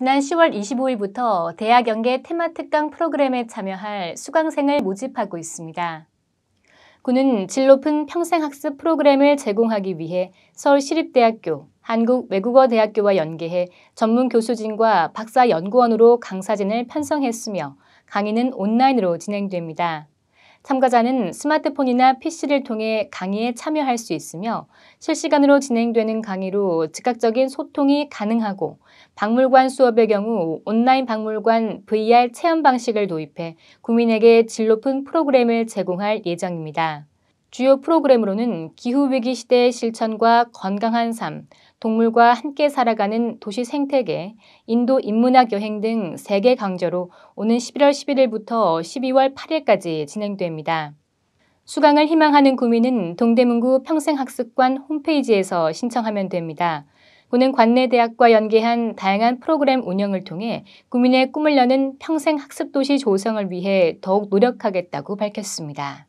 지난 10월 25일부터 대학 연계 테마특강 프로그램에 참여할 수강생을 모집하고 있습니다. 군은 질 높은 평생학습 프로그램을 제공하기 위해 서울시립대학교, 한국외국어대학교와 연계해 전문 교수진과 박사연구원으로 강사진을 편성했으며 강의는 온라인으로 진행됩니다. 참가자는 스마트폰이나 PC를 통해 강의에 참여할 수 있으며 실시간으로 진행되는 강의로 즉각적인 소통이 가능하고 박물관 수업의 경우 온라인 박물관 VR 체험 방식을 도입해 국민에게 질 높은 프로그램을 제공할 예정입니다. 주요 프로그램으로는 기후위기 시대의 실천과 건강한 삶, 동물과 함께 살아가는 도시 생태계, 인도 인문학 여행 등세개 강좌로 오는 11월 11일부터 12월 8일까지 진행됩니다. 수강을 희망하는 구민은 동대문구 평생학습관 홈페이지에서 신청하면 됩니다. 구는 관내 대학과 연계한 다양한 프로그램 운영을 통해 구민의 꿈을 여는 평생학습도시 조성을 위해 더욱 노력하겠다고 밝혔습니다.